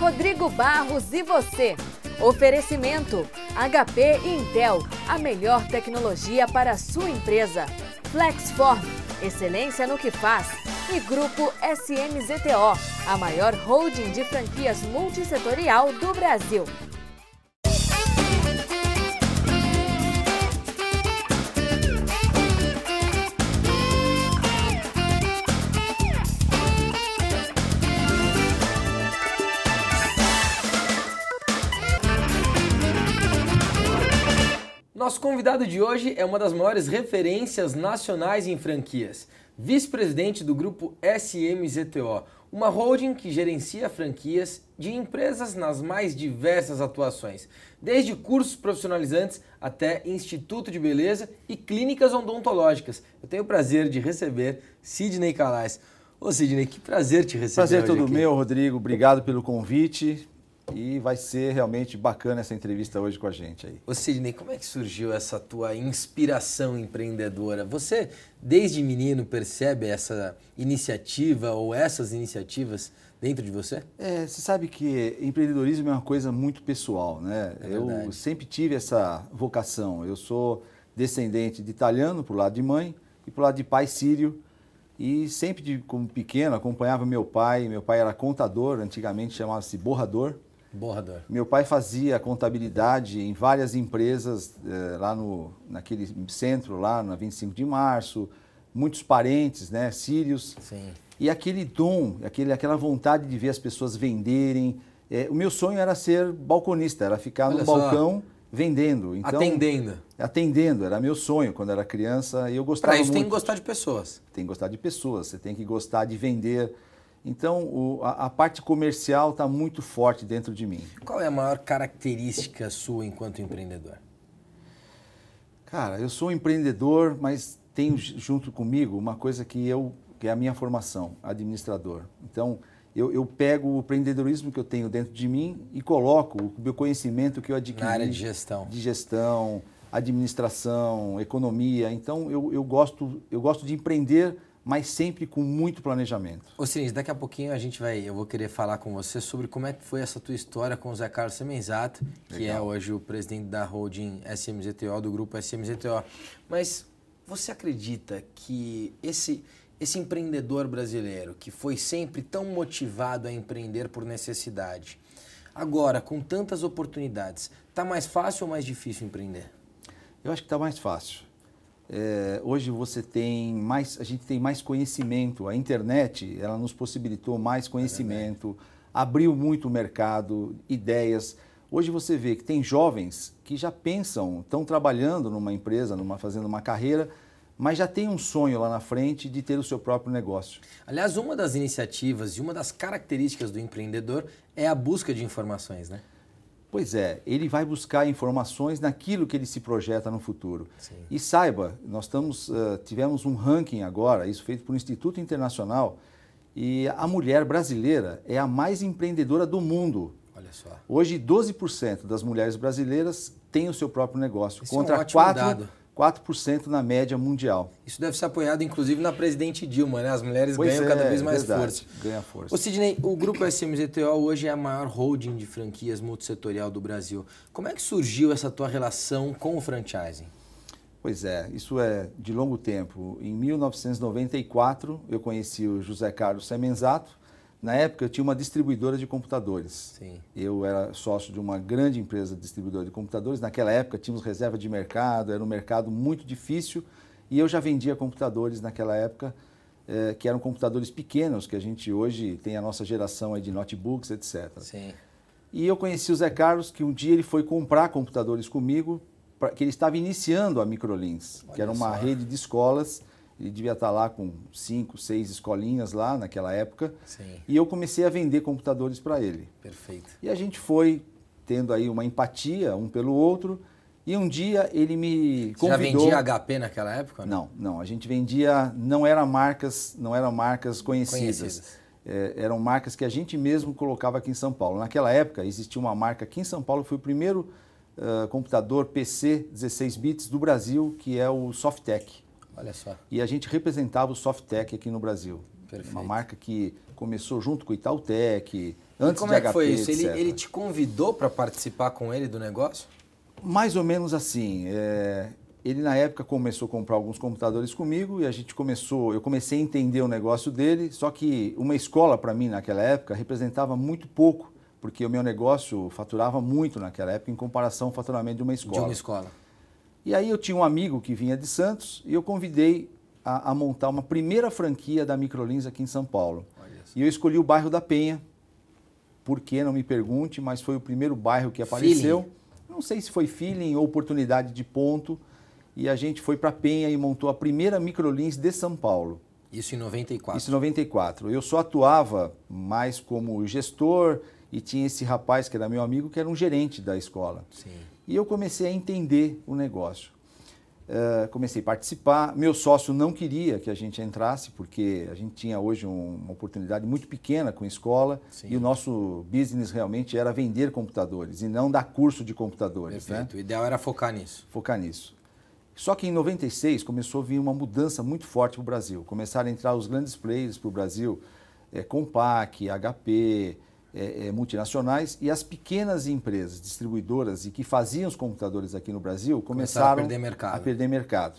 Rodrigo Barros e você. Oferecimento: HP Intel, a melhor tecnologia para a sua empresa. Flexform, excelência no que faz. E Grupo SMZTO, a maior holding de franquias multissetorial do Brasil. Nosso convidado de hoje é uma das maiores referências nacionais em franquias, vice-presidente do grupo SMZTO, uma holding que gerencia franquias de empresas nas mais diversas atuações, desde cursos profissionalizantes até instituto de beleza e clínicas odontológicas. Eu tenho o prazer de receber Sidney Calais. Ô Sidney, que prazer te receber. Prazer todo aqui. meu, Rodrigo. Obrigado pelo convite. E vai ser realmente bacana essa entrevista hoje com a gente aí. Ô Sidney, como é que surgiu essa tua inspiração empreendedora? Você, desde menino, percebe essa iniciativa ou essas iniciativas dentro de você? É, você sabe que empreendedorismo é uma coisa muito pessoal, né? É eu sempre tive essa vocação. Eu sou descendente de italiano, por lado de mãe, e por lado de pai sírio. E sempre, de, como pequeno, acompanhava meu pai. Meu pai era contador, antigamente chamava-se borrador. Meu pai fazia contabilidade em várias empresas eh, lá no, naquele centro, lá na 25 de março, muitos parentes, né, sírios. Sim. E aquele dom, aquele, aquela vontade de ver as pessoas venderem. Eh, o meu sonho era ser balconista, era ficar Olha no só. balcão vendendo. Então, atendendo. Atendendo, era meu sonho quando era criança e eu gostava Para isso muito. tem que gostar de pessoas. Tem que gostar de pessoas, você tem que gostar de vender então, o, a, a, parte comercial está muito forte dentro de mim. Qual é a maior característica sua enquanto empreendedor? Cara, eu sou um empreendedor, mas tenho junto comigo uma coisa que eu que é a minha formação, administrador. Então, eu, eu pego o empreendedorismo que eu tenho dentro de mim e coloco o meu conhecimento que eu adquiri. Na área de gestão. De gestão, administração, economia. Então, eu, eu, gosto, eu gosto de empreender mas sempre com muito planejamento. Ô Sinise, daqui a pouquinho a gente vai, eu vou querer falar com você sobre como é que foi essa tua história com o Zé Carlos Semenzato, que é hoje o presidente da holding SMZTO, do grupo SMZTO. Mas você acredita que esse, esse empreendedor brasileiro, que foi sempre tão motivado a empreender por necessidade, agora, com tantas oportunidades, está mais fácil ou mais difícil empreender? Eu acho que está mais fácil. É, hoje você tem mais, a gente tem mais conhecimento. A internet, ela nos possibilitou mais conhecimento, abriu muito o mercado, ideias. Hoje você vê que tem jovens que já pensam, estão trabalhando numa empresa, numa fazendo uma carreira, mas já tem um sonho lá na frente de ter o seu próprio negócio. Aliás, uma das iniciativas e uma das características do empreendedor é a busca de informações, né? Pois é, ele vai buscar informações naquilo que ele se projeta no futuro. Sim. E saiba, nós estamos, uh, tivemos um ranking agora, isso feito por um Instituto Internacional, e a mulher brasileira é a mais empreendedora do mundo. Olha só. Hoje, 12% das mulheres brasileiras têm o seu próprio negócio, Esse é contra é um 4% dado. 4% na média mundial. Isso deve ser apoiado, inclusive, na presidente Dilma, né? As mulheres pois ganham é, cada vez mais verdade, força. Ganha força. Ô, Sidney, o grupo SMZTO hoje é a maior holding de franquias multissetorial do Brasil. Como é que surgiu essa tua relação com o franchising? Pois é, isso é de longo tempo. Em 1994, eu conheci o José Carlos Semenzato, na época, eu tinha uma distribuidora de computadores. Sim. Eu era sócio de uma grande empresa distribuidora de computadores. Naquela época, tínhamos reserva de mercado, era um mercado muito difícil. E eu já vendia computadores naquela época, eh, que eram computadores pequenos, que a gente hoje tem a nossa geração aí de notebooks, etc. Sim. E eu conheci o Zé Carlos, que um dia ele foi comprar computadores comigo, pra, que ele estava iniciando a Microlins, Olha que era uma só. rede de escolas ele devia estar tá lá com cinco, seis escolinhas lá naquela época. Sim. E eu comecei a vender computadores para ele. Perfeito. E a gente foi tendo aí uma empatia um pelo outro. E um dia ele me convidou. Você já vendia HP naquela época? Né? Não, não. A gente vendia, não eram marcas, não eram marcas conhecidas. conhecidas. É, eram marcas que a gente mesmo colocava aqui em São Paulo. Naquela época existia uma marca aqui em São Paulo, foi o primeiro uh, computador PC 16 bits do Brasil, que é o Softec. Olha só. E a gente representava o Softec aqui no Brasil. Perfeito. Uma marca que começou junto com o Itautec, antes e como de é que foi isso? Ele, ele, te convidou para participar com ele do negócio? Mais ou menos assim. É... Ele na época começou a comprar alguns computadores comigo e a gente começou, eu comecei a entender o negócio dele, só que uma escola para mim naquela época representava muito pouco, porque o meu negócio faturava muito naquela época em comparação ao faturamento de uma escola. De uma escola. E aí eu tinha um amigo que vinha de Santos e eu convidei a, a montar uma primeira franquia da Microlins aqui em São Paulo. E eu escolhi o bairro da Penha, porque não me pergunte, mas foi o primeiro bairro que apareceu. Feeling. Não sei se foi feeling ou oportunidade de ponto. E a gente foi para Penha e montou a primeira Microlins de São Paulo. Isso em 94. Isso em 94. Eu só atuava mais como gestor e tinha esse rapaz que era meu amigo que era um gerente da escola. Sim e eu comecei a entender o negócio. Uh, comecei a participar. Meu sócio não queria que a gente entrasse, porque a gente tinha hoje um, uma oportunidade muito pequena com escola Sim. e o nosso business realmente era vender computadores e não dar curso de computadores. Né? Perfeito. Né? O ideal era focar nisso. Focar nisso. Só que em 96 começou a vir uma mudança muito forte para o Brasil. Começaram a entrar os grandes players para o Brasil, é, Compaq, HP, é, é, multinacionais e as pequenas empresas distribuidoras e que faziam os computadores aqui no Brasil começaram, começaram a, perder mercado. a perder mercado.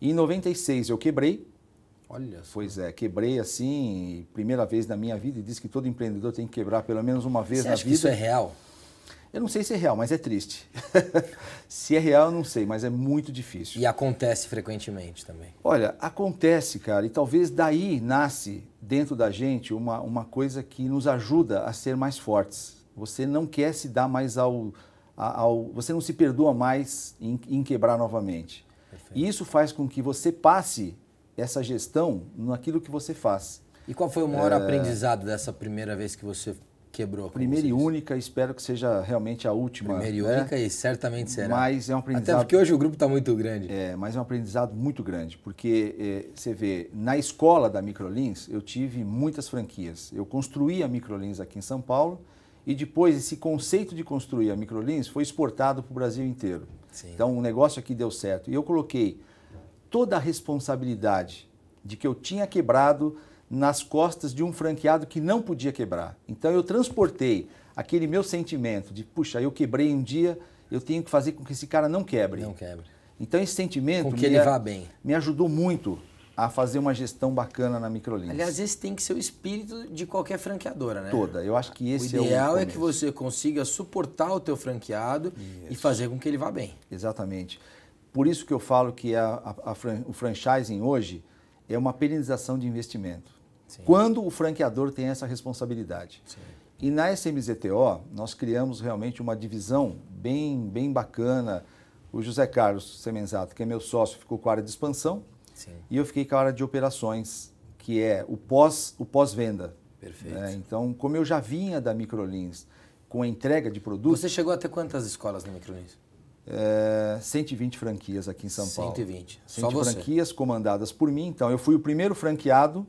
E em 96 eu quebrei. Olha só. Pois é, quebrei assim, primeira vez na minha vida, e disse que todo empreendedor tem que quebrar pelo menos uma vez Você na acha vida. Que isso é real? Eu não sei se é real, mas é triste. se é real, eu não sei, mas é muito difícil. E acontece frequentemente também. Olha, acontece, cara, e talvez daí nasce dentro da gente uma, uma coisa que nos ajuda a ser mais fortes. Você não quer se dar mais ao. ao você não se perdoa mais em, em quebrar novamente. Perfeito. E isso faz com que você passe essa gestão naquilo que você faz. E qual foi o maior é... aprendizado dessa primeira vez que você Quebrou. Primeira e única, espero que seja realmente a última. Primeira e né? única e certamente será. Mas é um aprendizado. Até porque hoje o grupo está muito grande. É, mas é um aprendizado muito grande, porque é, você vê, na escola da Microlins, eu tive muitas franquias. Eu construí a Microlins aqui em São Paulo e depois esse conceito de construir a Microlins foi exportado para o Brasil inteiro. Sim. Então o negócio aqui deu certo. E eu coloquei toda a responsabilidade de que eu tinha quebrado nas costas de um franqueado que não podia quebrar. Então eu transportei aquele meu sentimento de, puxa, eu quebrei um dia, eu tenho que fazer com que esse cara não quebre. Não quebre. Então esse sentimento com que ele vá bem. me ajudou muito a fazer uma gestão bacana na Microlins. Aliás, esse tem que ser o espírito de qualquer franqueadora, né? Toda. Eu acho que esse é o ideal é que você consiga suportar o teu franqueado isso. e fazer com que ele vá bem. Exatamente. Por isso que eu falo que a, a, o franchising hoje é uma penalização de investimento. Quando o franqueador tem essa responsabilidade. Sim. E na SMZTO, nós criamos realmente uma divisão bem, bem bacana. O José Carlos Semenzato, que é meu sócio, ficou com a área de expansão. Sim. E eu fiquei com a área de operações, que é o pós-venda. O pós -venda, Perfeito. Né? Então, como eu já vinha da Microlins com a entrega de produtos... Você chegou a ter quantas escolas na Microlins? É, 120 franquias aqui em São Paulo. 120. 120 Só franquias comandadas por mim. Então, eu fui o primeiro franqueado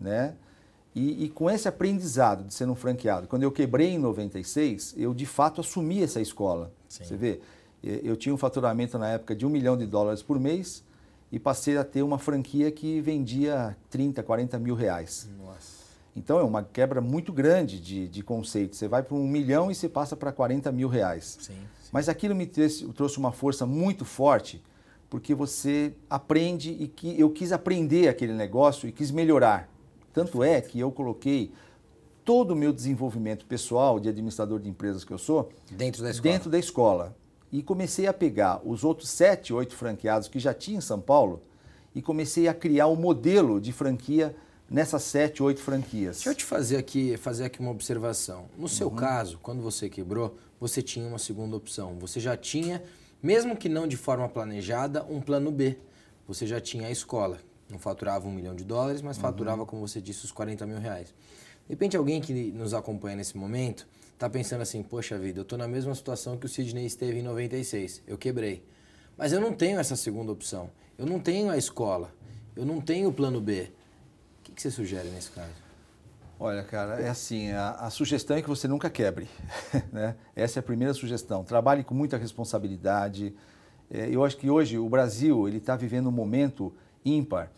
né? E, e, com esse aprendizado de ser um franqueado, quando eu quebrei em 96, eu de fato assumi essa escola. Sim. Você vê, eu tinha um faturamento na época de um milhão de dólares por mês e passei a ter uma franquia que vendia 30, 40 mil reais. Nossa. Então é uma quebra muito grande de, de conceito. Você vai para um milhão e você passa para 40 mil reais. Sim, sim. Mas aquilo me trouxe, trouxe uma força muito forte, porque você aprende e que eu quis aprender aquele negócio e quis melhorar. Tanto é que eu coloquei todo o meu desenvolvimento pessoal de administrador de empresas que eu sou dentro da escola. Dentro da escola. E comecei a pegar os outros sete, oito franqueados que já tinha em São Paulo e comecei a criar o um modelo de franquia nessas sete, oito franquias. Deixa eu te fazer aqui, fazer aqui uma observação. No seu uhum. caso, quando você quebrou, você tinha uma segunda opção. Você já tinha, mesmo que não de forma planejada, um plano B. Você já tinha a escola, não faturava um milhão de dólares, mas uhum. faturava, uhum. como você disse, os 40 mil reais. De repente, alguém que nos acompanha nesse momento está pensando assim: poxa vida, eu estou na mesma situação que o Sidney esteve em 96, eu quebrei. Mas eu não tenho essa segunda opção, eu não tenho a escola, eu não tenho o plano B. O que, que você sugere nesse caso? Olha, cara, é assim, a, a, sugestão é que você nunca quebre, né? Essa é a primeira sugestão. Trabalhe com muita responsabilidade. É, eu acho que hoje o Brasil ele está vivendo um momento ímpar.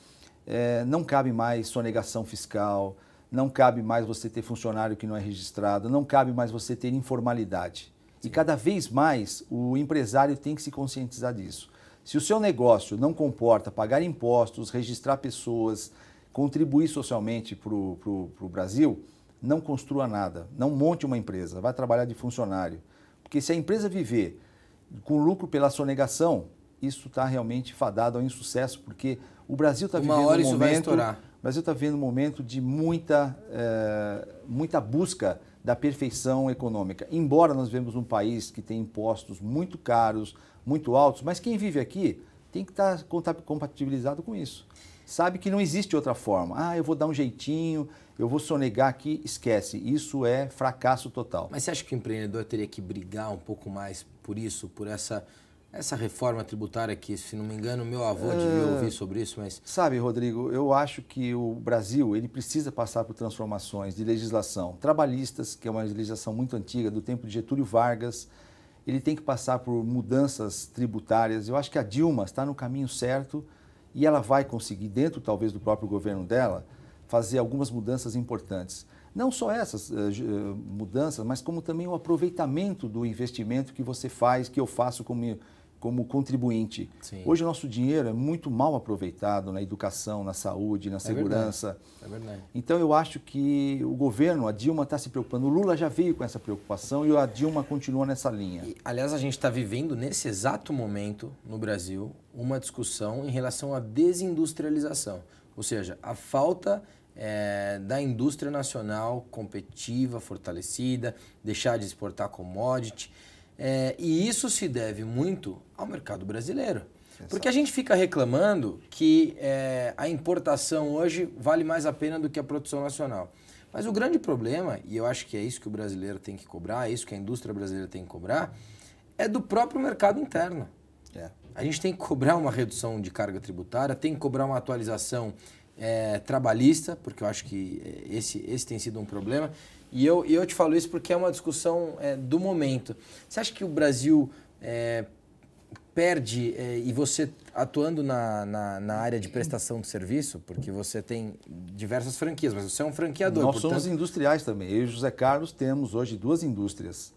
É, não cabe mais sonegação fiscal, não cabe mais você ter funcionário que não é registrado, não cabe mais você ter informalidade. Sim. E cada vez mais o empresário tem que se conscientizar disso. Se o seu negócio não comporta pagar impostos, registrar pessoas, contribuir socialmente para o Brasil, não construa nada, não monte uma empresa, vá trabalhar de funcionário. Porque se a empresa viver com lucro pela sonegação, isso está realmente fadado ao insucesso, porque o Brasil está vivendo hora um isso momento, vai estourar. O Brasil está vivendo um momento de muita, é, muita busca da perfeição econômica. Embora nós vemos um país que tem impostos muito caros, muito altos, mas quem vive aqui tem que estar tá compatibilizado com isso. Sabe que não existe outra forma. Ah, eu vou dar um jeitinho, eu vou sonegar aqui, esquece. Isso é fracasso total. Mas você acha que o empreendedor teria que brigar um pouco mais por isso, por essa essa reforma tributária que, se não me engano, meu avô é. devia ouvir sobre isso, mas... Sabe, Rodrigo, eu acho que o Brasil ele precisa passar por transformações de legislação. Trabalhistas, que é uma legislação muito antiga, do tempo de Getúlio Vargas, ele tem que passar por mudanças tributárias. Eu acho que a Dilma está no caminho certo e ela vai conseguir, dentro talvez do próprio governo dela, fazer algumas mudanças importantes. Não só essas uh, mudanças, mas como também o aproveitamento do investimento que você faz, que eu faço como como contribuinte. Sim. Hoje o nosso dinheiro é muito mal aproveitado na educação, na saúde, na é segurança. Verdade. É verdade. Então eu acho que o governo, a Dilma está se preocupando. O Lula já veio com essa preocupação e a Dilma continua nessa linha. E, aliás, a gente está vivendo nesse exato momento no Brasil uma discussão em relação à desindustrialização, ou seja, a falta é, da indústria nacional competitiva, fortalecida, deixar de exportar commodity. É, e isso se deve muito ao mercado brasileiro. Porque a gente fica reclamando que é, a importação hoje vale mais a pena do que a produção nacional. Mas o grande problema, e eu acho que é isso que o brasileiro tem que cobrar, é isso que a indústria brasileira tem que cobrar, é do próprio mercado interno. É. A gente tem que cobrar uma redução de carga tributária, tem que cobrar uma atualização é, trabalhista, porque eu acho que é, esse, esse tem sido um problema. E eu, eu te falo isso porque é uma discussão é, do momento. Você acha que o Brasil é, perde, é, e você atuando na, na, na, área de prestação de serviço, porque você tem diversas franquias, mas você é um franqueador. Nós portanto... somos industriais também. Eu e José Carlos temos hoje duas indústrias.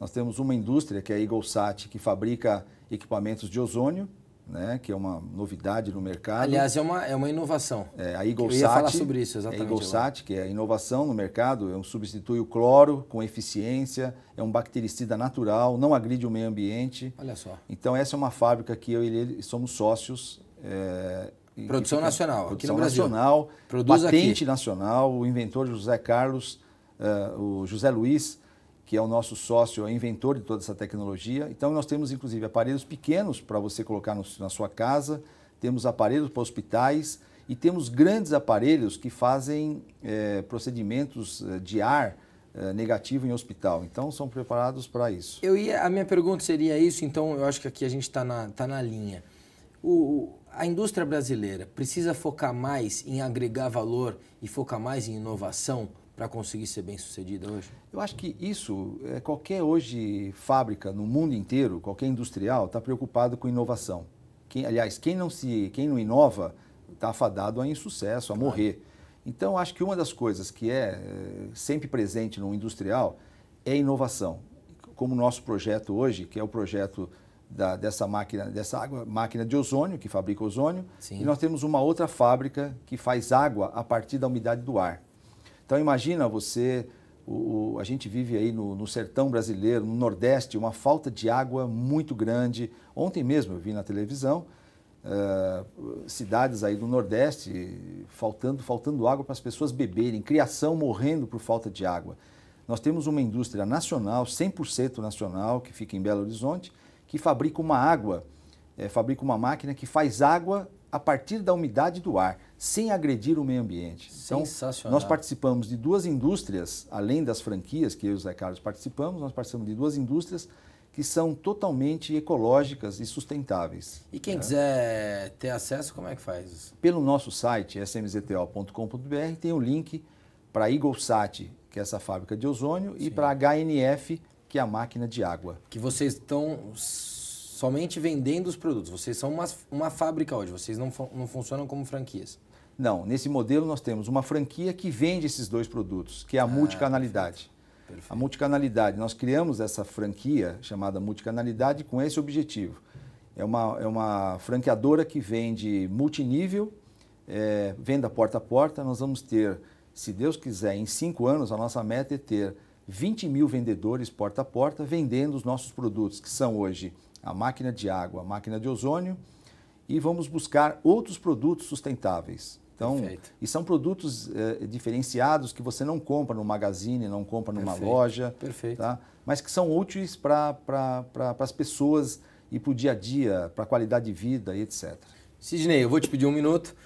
Nós temos uma indústria que é a Eaglesat, que fabrica equipamentos de ozônio, né, que é uma novidade no mercado. Aliás, é uma, é uma inovação. É, a Igolsat, Eu ia falar sobre isso, exatamente. A Igolsat, que é a inovação no mercado, é um, substitui o cloro com eficiência, é um bactericida natural, não agride o meio ambiente. Olha só. Então, essa é uma fábrica que eu e ele somos sócios. É, produção fica, nacional, produção aqui no nacional, Brasil. nacional, patente aqui. nacional, o inventor José Carlos, uh, o José Luiz, que é o nosso sócio, é inventor de toda essa tecnologia. Então, nós temos inclusive aparelhos pequenos para você colocar no, na sua casa, temos aparelhos para hospitais e temos grandes aparelhos que fazem é, procedimentos é, de ar é, negativo em hospital. Então, são preparados para isso. Eu ia, a minha pergunta seria isso, então eu acho que aqui a gente está na, tá na linha. O, a indústria brasileira precisa focar mais em agregar valor e focar mais em inovação para conseguir ser bem sucedida hoje? Eu acho que isso, eh, qualquer hoje fábrica no mundo inteiro, qualquer industrial está preocupado com inovação. Quem, aliás, quem não se, quem não inova está afadado a insucesso, a morrer. Então, acho que uma das coisas que é eh, sempre presente no industrial é inovação. Como o nosso projeto hoje, que é o projeto da, dessa máquina, dessa água, máquina de ozônio que fabrica ozônio, Sim. e nós temos uma outra fábrica que faz água a partir da umidade do ar. Então imagina você, o, o, a gente vive aí no, no, sertão brasileiro, no Nordeste, uma falta de água muito grande. Ontem mesmo eu vi na televisão uh, cidades aí do Nordeste faltando, faltando água para as pessoas beberem, criação morrendo por falta de água. Nós temos uma indústria nacional, 100% nacional, que fica em Belo Horizonte, que fabrica uma água, é, fabrica uma máquina que faz água a partir da umidade do ar, sem agredir o meio ambiente. Então, Sensacional. nós participamos de duas indústrias, além das franquias que eu e o Zé Carlos participamos, nós participamos de duas indústrias que são totalmente ecológicas e sustentáveis. E quem né? quiser ter acesso, como é que faz isso? Pelo nosso site, smzto.com.br, tem o um link para Eaglesat, que é essa fábrica de ozônio, Sim. e para HNF, que é a máquina de água. Que vocês estão somente vendendo os produtos. Vocês são uma, uma fábrica hoje, vocês não, não funcionam como franquias. Não, nesse modelo nós temos uma franquia que vende esses dois produtos, que é a ah, multicanalidade. Perfeito, perfeito. A multicanalidade, nós criamos essa franquia chamada multicanalidade com esse objetivo. É uma, é uma franqueadora que vende multinível, é, venda porta a porta. Nós vamos ter, se Deus quiser, em cinco anos, a nossa meta é ter 20 mil vendedores porta a porta vendendo os nossos produtos, que são hoje a máquina de água, a máquina de ozônio e vamos buscar outros produtos sustentáveis. Então, Perfeito. e são produtos eh, diferenciados que você não compra no magazine, não compra numa Perfeito. loja, Perfeito. Tá? mas que são úteis para pra, as pessoas e para o dia a dia, para a qualidade de vida e etc. Sidney, eu vou te pedir um minuto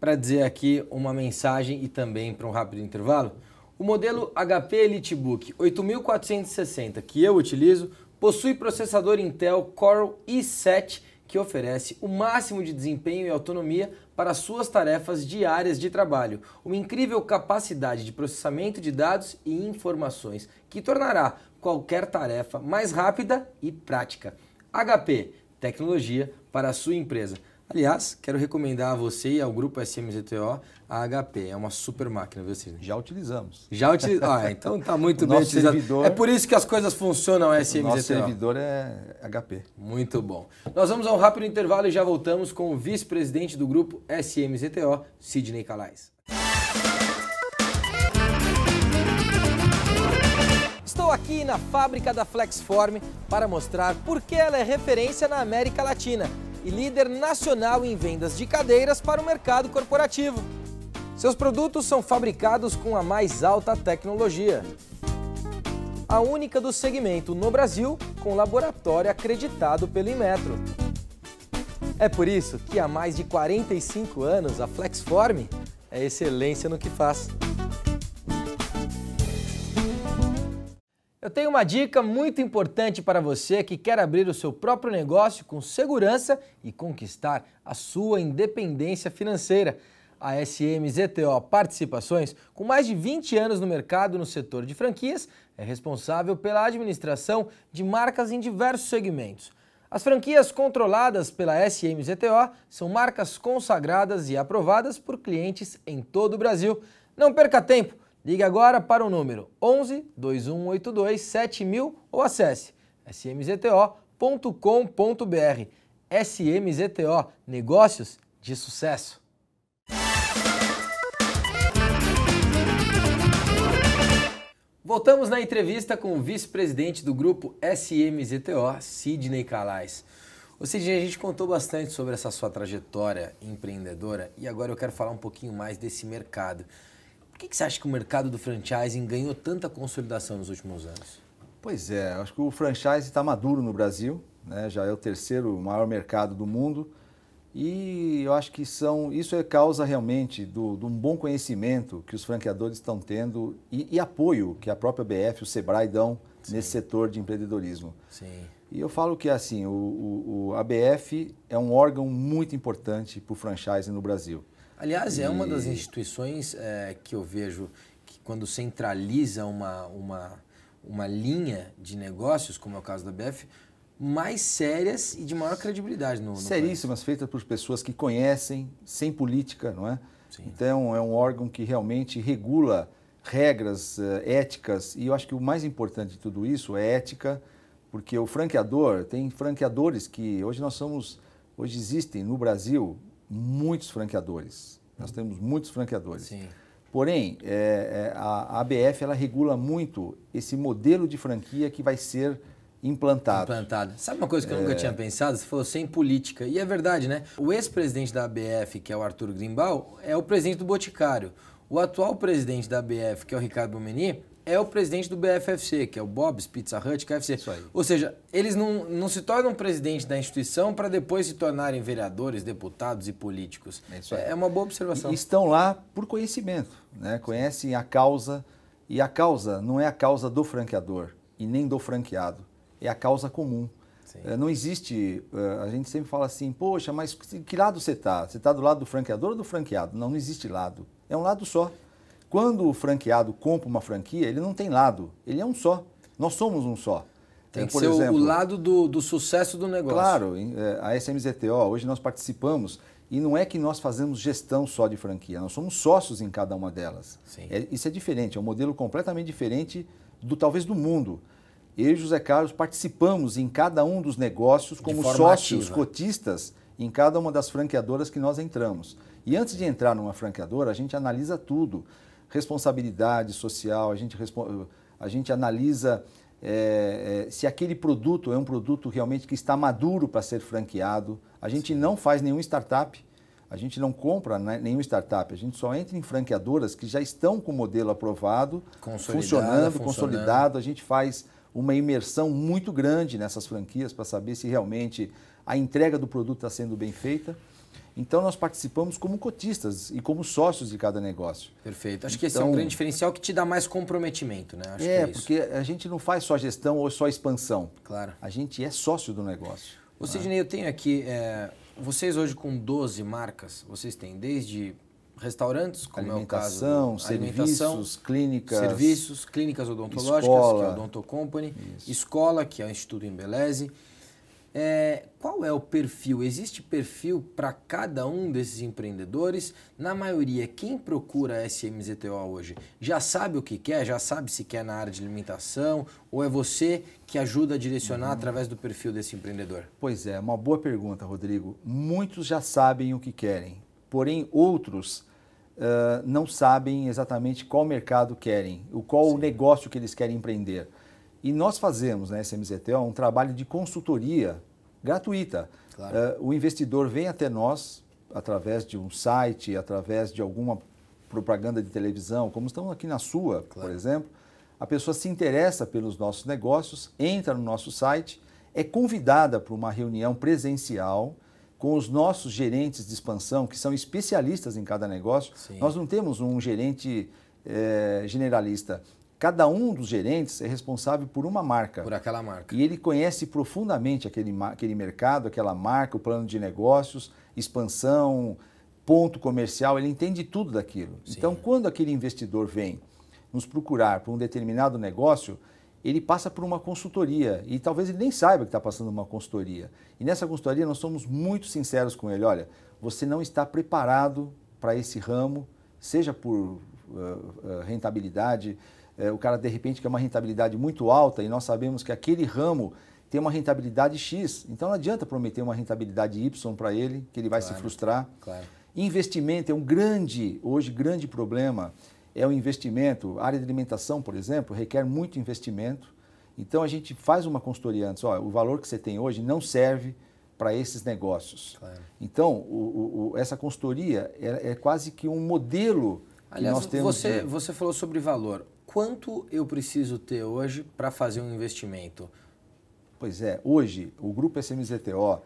para dizer aqui uma mensagem e também para um rápido intervalo. O modelo HP EliteBook 8460 que eu utilizo Possui processador Intel Core i7 que oferece o máximo de desempenho e autonomia para suas tarefas diárias de trabalho, uma incrível capacidade de processamento de dados e informações que tornará qualquer tarefa mais rápida e prática. HP, tecnologia para a sua empresa. Aliás, quero recomendar a você e ao grupo SMZTO a HP. É uma super máquina, viu, Cisne? Já utilizamos. Já utilizamos. Ah, então tá muito bem utilizado. Servidor... É por isso que as coisas funcionam SMZTO. Nosso servidor é HP. Muito bom. Nós vamos a um rápido intervalo e já voltamos com o vice-presidente do grupo SMZTO, Sidney Calais. Estou aqui na fábrica da Flexform para mostrar por que ela é referência na América Latina e líder nacional em vendas de cadeiras para o mercado corporativo. Seus produtos são fabricados com a mais alta tecnologia. A única do segmento no Brasil com laboratório acreditado pelo Inmetro. É por isso que há mais de 45 anos a Flexform é excelência no que faz. tenho uma dica muito importante para você que quer abrir o seu próprio negócio com segurança e conquistar a sua independência financeira. A SMZTO Participações, com mais de 20 anos no mercado no setor de franquias, é responsável pela administração de marcas em diversos segmentos. As franquias controladas pela SMZTO são marcas consagradas e aprovadas por clientes em todo o Brasil. Não perca tempo! Ligue agora para o número 11 2182 7000 ou acesse smzto.com.br. SMZTO Negócios de Sucesso. Voltamos na entrevista com o vice-presidente do grupo SMZTO, Sidney Calais. Ô Sidney, a gente contou bastante sobre essa sua trajetória empreendedora e agora eu quero falar um pouquinho mais desse mercado. Por que, que você acha que o mercado do franchising ganhou tanta consolidação nos últimos anos? Pois é, acho que o franchise está maduro no Brasil, né? já é o terceiro maior mercado do mundo. E eu acho que são, isso é causa realmente de um bom conhecimento que os franqueadores estão tendo e, e apoio que a própria BF, o Sebrae dão Sim. nesse setor de empreendedorismo. Sim. E eu falo que assim, o, o, o é um órgão muito importante para o franchising no Brasil. Aliás, e... é uma das instituições é, que eu vejo que quando centraliza uma, uma, uma linha de negócios, como é o caso da BF, mais sérias e de maior credibilidade no, no Seríssimas, feitas por pessoas que conhecem, sem política, não é? Sim. Então, é um órgão que realmente regula regras eh, éticas e eu acho que o mais importante de tudo isso é ética, porque o franqueador, tem franqueadores que hoje nós somos, hoje existem no Brasil muitos franqueadores. Nós temos muitos franqueadores. Sim. Porém, é, é a ABF ela regula muito esse modelo de franquia que vai ser implantado. Implantado. Sabe uma coisa que eu é... nunca tinha pensado? Você falou sem política. E é verdade, né? O ex-presidente da ABF, que é o Arthur Grimbal, é o presidente do Boticário. O atual presidente da ABF, que é o Ricardo Bomeni, é o presidente do BFFC, que é o Bob's Pizza Hut KFC. Isso aí. Ou seja, eles não, não se tornam presidente da instituição para depois se tornarem vereadores, deputados e políticos. É, isso aí. é uma boa observação. E estão lá por conhecimento, né? conhecem a causa. E a causa não é a causa do franqueador e nem do franqueado, é a causa comum. É, não existe, é, a gente sempre fala assim, poxa, mas que lado você está? Você está do lado do franqueador ou do franqueado? Não, não existe lado. É um lado só. Quando o franqueado compra uma franquia, ele não tem lado, ele é um só. Nós somos um só. Tem então, que Por ser exemplo, o lado do, do, sucesso do negócio. Claro, é, a SMZTO, hoje nós participamos e não é que nós fazemos gestão só de franquia, nós somos sócios em cada uma delas. É, isso é diferente, é um modelo completamente diferente do talvez do mundo. Eu e José Carlos participamos em cada um dos negócios como sócios ativa. cotistas em cada uma das franqueadoras que nós entramos. E antes de entrar numa franqueadora, a gente analisa tudo responsabilidade social, a gente, a gente analisa é, é, se aquele produto é um produto realmente que está maduro para ser franqueado. A gente Sim. não faz nenhum startup, a gente não compra né, nenhum startup, a gente só entra em franqueadoras que já estão com o modelo aprovado, funcionando, funcionando, consolidado. A gente faz uma imersão muito grande nessas franquias para saber se realmente a entrega do produto está sendo bem feita. Então, nós participamos como cotistas e como sócios de cada negócio. Perfeito. Acho que então, esse é um então grande diferencial que te dá mais comprometimento, né? Acho é, é porque a gente não faz só gestão ou só expansão. Claro. A gente é sócio do negócio. Ô, Sidney, eu tenho aqui. É, vocês hoje com 12 marcas, vocês têm desde restaurantes, como alimentação, é o caso. Alimentação, serviços, clínicas. Serviços, clínicas odontológicas, escola, que é o Odonto Company, isso. escola, que é o Instituto Embeleze. É, qual é o perfil? Existe perfil para cada um desses empreendedores? Na maioria, quem procura SMZTO hoje já sabe o que quer, já sabe se quer na área de alimentação, ou é você que ajuda a direcionar uhum. através do perfil desse empreendedor? Pois é, uma boa pergunta, Rodrigo. Muitos já sabem o que querem, porém outros uh, não sabem exatamente qual mercado querem, o qual Sim. o negócio que eles querem empreender. E nós fazemos na né, SMZT SMZTO um trabalho de consultoria gratuita. Claro. Uh, o investidor vem até nós através de um site, através de alguma propaganda de televisão, como estamos aqui na sua, claro. por exemplo. A pessoa se interessa pelos nossos negócios, entra no nosso site, é convidada para uma reunião presencial com os nossos gerentes de expansão, que são especialistas em cada negócio. Sim. Nós não temos um gerente é, generalista. Cada um dos gerentes é responsável por uma marca. Por aquela marca. E ele conhece profundamente aquele, aquele mercado, aquela marca, o plano de negócios, expansão, ponto comercial, ele entende tudo daquilo. Sim. Então, quando aquele investidor vem nos procurar por um determinado negócio, ele passa por uma consultoria e talvez ele nem saiba que está passando uma consultoria. E nessa consultoria nós somos muito sinceros com ele. Olha, você não está preparado para esse ramo, seja por uh, uh, rentabilidade, é, o cara de repente quer uma rentabilidade muito alta e nós sabemos que aquele ramo tem uma rentabilidade X. Então não adianta prometer uma rentabilidade Y para ele, que ele vai claro, se frustrar. Claro. Investimento é um grande, hoje, grande problema. É o investimento. A área de alimentação, por exemplo, requer muito investimento. Então a gente faz uma consultoria antes. Olha, o valor que você tem hoje não serve para esses negócios. Claro. Então, o, o, essa consultoria é, é, quase que um modelo Aliás, que nós temos. Você, de... você falou sobre valor quanto eu preciso ter hoje para fazer um investimento? Pois é, hoje o grupo SMZTO,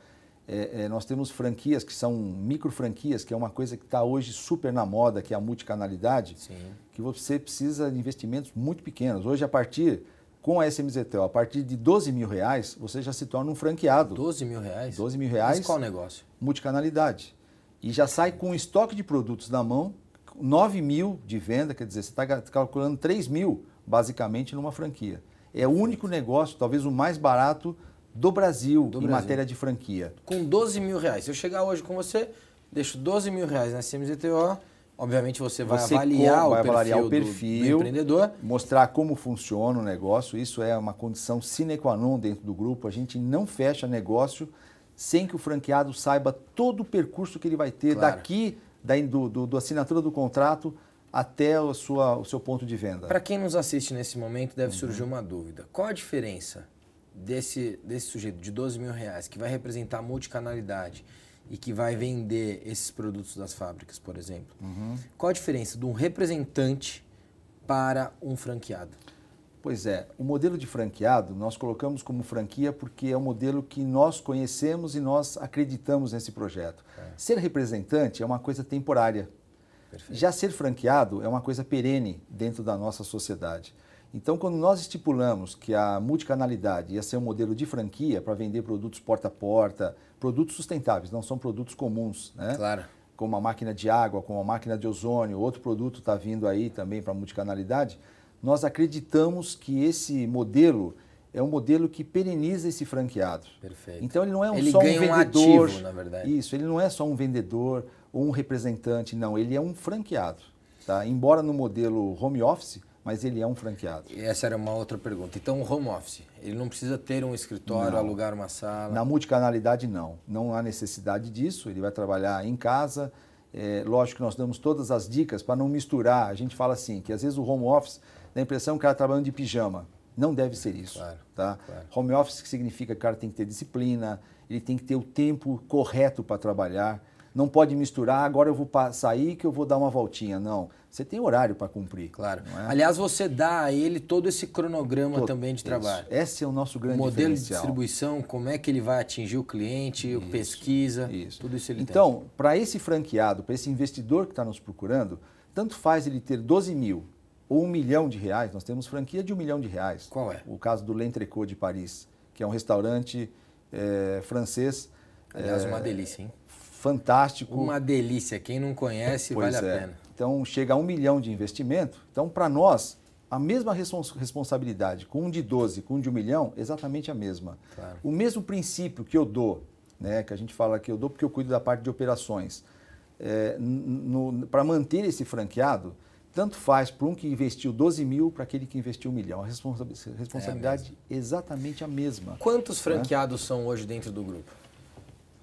é, é, nós temos franquias que são micro franquias, que é uma coisa que está hoje super na moda, que é a multicanalidade, Sim. que você precisa de investimentos muito pequenos. Hoje, a partir, com a SMZTO, a partir de 12 mil reais, você já se torna um franqueado. 12 mil reais? 12 mil reais. Mas qual negócio? Multicanalidade. E já sai com um estoque de produtos na mão 9 mil de venda, quer dizer, você está tá calculando 3 mil basicamente numa franquia. É o único negócio, talvez o mais barato do Brasil do em Brasil. matéria de franquia. Com 12 mil reais. Se eu chegar hoje com você, deixo 12 mil reais na CMZTO, Obviamente você vai você avaliar, com, vai o, perfil avaliar o perfil, do, do empreendedor. Mostrar como funciona o negócio. Isso é uma condição sine qua non dentro do grupo. A gente não fecha negócio sem que o franqueado saiba todo o percurso que ele vai ter claro. daqui da do, do, do assinatura do contrato até a sua, o seu ponto de venda. Para quem nos assiste nesse momento, deve uhum. surgir uma dúvida. Qual a diferença desse, desse sujeito de 12 mil reais, que vai representar multicanalidade e que vai vender esses produtos das fábricas, por exemplo? Uhum. Qual a diferença de um representante para um franqueado? Pois é, o modelo de franqueado nós colocamos como franquia porque é um modelo que nós conhecemos e nós acreditamos nesse projeto. É. Ser representante é uma coisa temporária. Perfeito. Já ser franqueado é uma coisa perene dentro da nossa sociedade. Então, quando nós estipulamos que a multicanalidade ia ser um modelo de franquia para vender produtos porta a porta, produtos sustentáveis, não são produtos comuns, né? Claro. Como a máquina de água, como a máquina de ozônio, outro produto está vindo aí também para a multicanalidade nós acreditamos que esse modelo é um modelo que pereniza esse franqueado. Perfeito. Então ele não é um ele só um vendedor. Um ativo, na verdade. Isso, ele não é só um vendedor ou um representante, não, ele é um franqueado. Tá? Embora no modelo home office, mas ele é um franqueado. E essa era uma outra pergunta. Então, o home office, ele não precisa ter um escritório, não. alugar uma sala? Na multicanalidade, não. Não há necessidade disso. Ele vai trabalhar em casa. É, lógico que nós damos todas as dicas para não misturar. A gente fala assim, que às vezes o home office dá a impressão que o cara tá trabalhando de pijama. Não deve ser isso. Claro, tá? Claro. Home office significa que o cara tem que ter disciplina, ele tem que ter o tempo correto para trabalhar. Não pode misturar, ah, agora eu vou sair que eu vou dar uma voltinha. Não. Você tem horário para cumprir. Claro. É? Aliás, você dá a ele todo esse cronograma todo também de trabalho. Isso. Esse é o nosso grande o modelo de distribuição, como é que ele vai atingir o cliente, isso. pesquisa, isso. tudo isso ele Então, para esse franqueado, para esse investidor que está nos procurando, tanto faz ele ter 12 mil ou um milhão de reais, nós temos franquia de um milhão de reais. Qual é? O caso do L'Entrecô de Paris, que é um restaurante é, francês. Aliás, é, uma eh, delícia, hein? Fantástico. Uma delícia. Quem não conhece, pois vale é. a pena. Então, chega a um milhão de investimento. Então, para nós, a mesma responsabilidade, com um de 12, com um de um milhão, exatamente a mesma. Claro. O mesmo princípio que eu dou, né, que a gente fala que eu dou porque eu cuido da parte de operações, é, eh, para manter esse franqueado, tanto faz para um que investiu 12 mil para aquele que investiu um milhão. A responsa responsabilidade é a exatamente a mesma. Quantos né? franqueados né? são hoje dentro do grupo?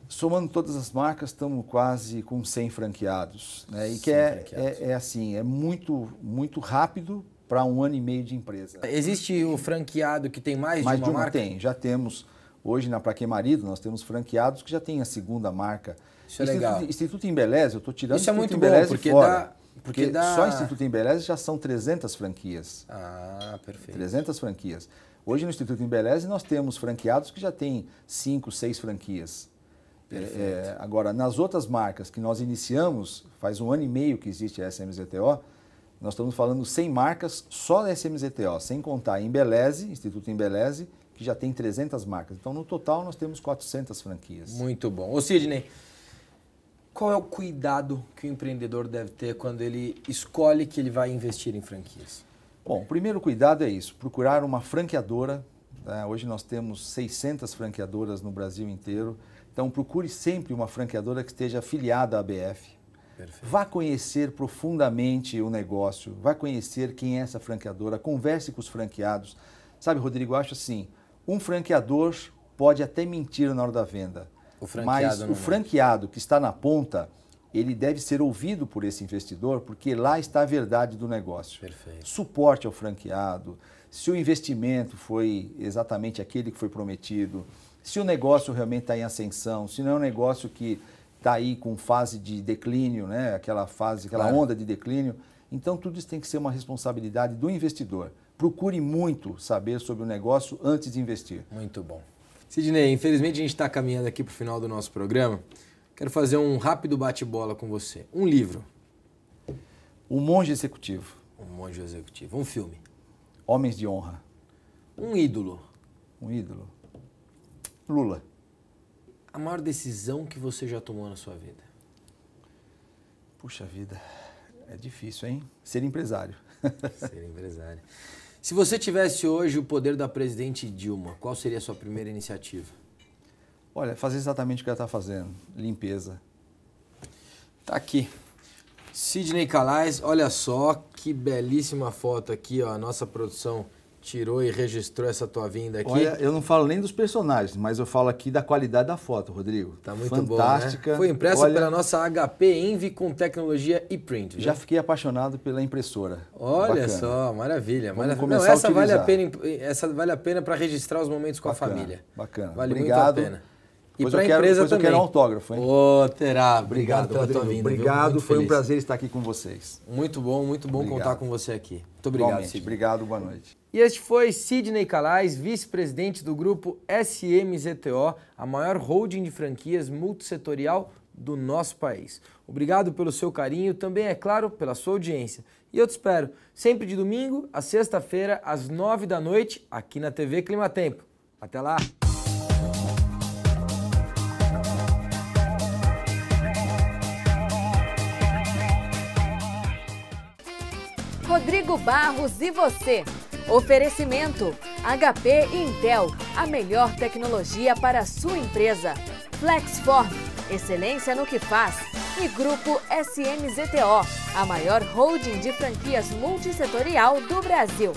Somando todas as marcas, estamos quase com 100 franqueados. Né? E que é, é, é, assim, é muito, muito rápido para um ano e meio de empresa. Existe o franqueado que tem mais, mais de uma, de uma marca? Tem, já temos. Hoje na Praquê Marido nós temos franqueados que já têm a segunda marca. Isso é Instituto, legal. Instituto Embeleze, eu estou tirando Isso é muito bom, porque fora. dá porque dá... só Instituto Embeleze já são 300 franquias. Ah, perfeito. 300 franquias. Hoje no Instituto Embeleze nós temos franqueados que já têm 5, 6 franquias. É, é agora, nas outras marcas que nós iniciamos, faz um ano e meio que existe a SMZTO, nós estamos falando 100 marcas só da SMZTO, sem contar a Embeleze, Instituto Embeleze, que já tem 300 marcas. Então, no total, nós temos 400 franquias. Muito bom. Ô, Sidney, qual é o cuidado que o empreendedor deve ter quando ele escolhe que ele vai investir em franquias? Bom, o primeiro cuidado é isso, procurar uma franqueadora. Né? Hoje nós temos 600 franqueadoras no Brasil inteiro. Então procure sempre uma franqueadora que esteja afiliada à ABF. Perfeito. Vá conhecer profundamente o negócio, vá conhecer quem é essa franqueadora, converse com os franqueados. Sabe, Rodrigo, acho assim, um franqueador pode até mentir na hora da venda, o mas o franqueado que está na ponta, ele deve ser ouvido por esse investidor, porque lá está a verdade do negócio. Perfeito. Suporte ao franqueado, se o investimento foi exatamente aquele que foi prometido, se o negócio realmente está em ascensão, se não é um negócio que está aí com fase de declínio, né? aquela fase, aquela claro. onda de declínio. Então, tudo isso tem que ser uma responsabilidade do investidor. Procure muito saber sobre o negócio antes de investir. Muito bom. Sidney, infelizmente a gente está caminhando aqui para o final do nosso programa. Quero fazer um rápido bate-bola com você. Um livro. O Monge Executivo. O Monge Executivo. Um filme. Homens de Honra. Um ídolo. Um ídolo. Lula. A maior decisão que você já tomou na sua vida? Puxa vida, é difícil, hein? Ser empresário. Ser empresário. Se você tivesse hoje o poder da presidente Dilma, qual seria a sua primeira iniciativa? Olha, fazer exatamente o que ela está fazendo, limpeza. Tá aqui. Sidney Calais, olha só que belíssima foto aqui, ó, a nossa produção tirou e registrou essa tua vinda aqui. Olha, eu não falo nem dos personagens, mas eu falo aqui da qualidade da foto, Rodrigo. Tá muito Fantástica. Bom, né? Foi impressa Olha, pela nossa HP Envy com tecnologia e-print. Já fiquei apaixonado pela impressora. Olha Bacana. só, maravilha. Vamos maravilha. Começar não, essa a utilizar. vale a pena, essa vale a pena para registrar os momentos com Bacana. a família. Bacana. Vale Obrigado. muito a pena. E para a empresa também. eu quero um autógrafo, hein? Ô, oh, terá. Obrigado, obrigado pela tua vinda. Obrigado, foi feliz. um prazer estar aqui com vocês. Muito bom, muito bom obrigado. contar com você aqui. Muito obrigado, Igualmente. Sidney. Obrigado, boa noite. E este foi Sidney Calais, vice-presidente do grupo SMZTO, a maior holding de franquias multissetorial do nosso país. Obrigado pelo seu carinho, também, é claro, pela sua audiência. E eu te espero sempre de domingo a sexta-feira, às nove da noite, aqui na TV Climatempo. Até lá! Rodrigo Barros e você. Oferecimento: HP Intel, a melhor tecnologia para a sua empresa. Flexform, excelência no que faz. E Grupo SMZTO, a maior holding de franquias multissetorial do Brasil.